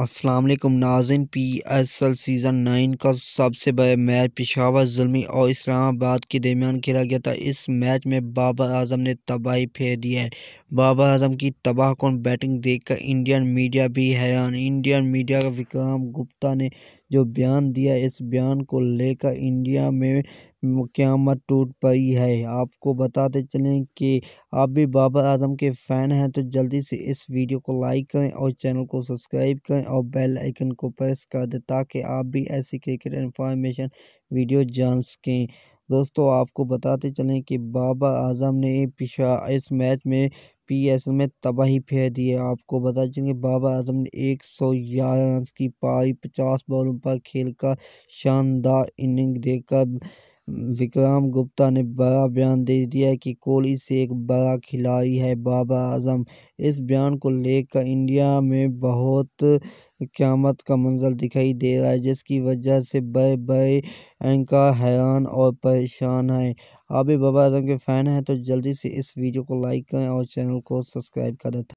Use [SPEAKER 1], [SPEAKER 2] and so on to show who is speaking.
[SPEAKER 1] वालेकुम नाजिन P S L season nine का सबसे बड़ा मैच पिशावर जुलमी और इस्लामाबाद के दरमियान खेला गया था इस मैच में बाबर आजम ने तबाही फेर दी है बाबर आजम की तबाह कौन बैटिंग देखकर इंडियन मीडिया भी हैरान इंडियन मीडिया का विक्रम गुप्ता ने जो बयान दिया इस बयान को लेकर इंडिया में क्यामत टूट पड़ी है आपको बताते चलें कि आप भी बाबर आजम के फ़ैन हैं तो जल्दी से इस वीडियो को लाइक करें और चैनल को सब्सक्राइब करें और बेल आइकन को प्रेस कर दें ताकि आप भी ऐसी क्रिकेट इन्फॉर्मेशन वीडियो जान सकें दोस्तों आपको बताते चलें कि बाबर आजम ने पिछा इस मैच में पीएसएल में तबाही फेर दी है आपको बता चलेंगे कि बाबर आजम ने एक सौ ग्यारह रन की पारी पचास बॉलों पर खेल का शानदार इनिंग देकर विक्रम गुप्ता ने बड़ा बयान दे दिया कि कोहली से एक बड़ा खिलाड़ी है बाबा आजम इस बयान को लेकर इंडिया में बहुत क़्यामत का मंजर दिखाई दे रहा है जिसकी वजह से बड़े बड़े एंकर हैरान और परेशान हैं आप भी बाबा आजम के फ़ैन हैं तो जल्दी से इस वीडियो को लाइक करें और चैनल को सब्सक्राइब कर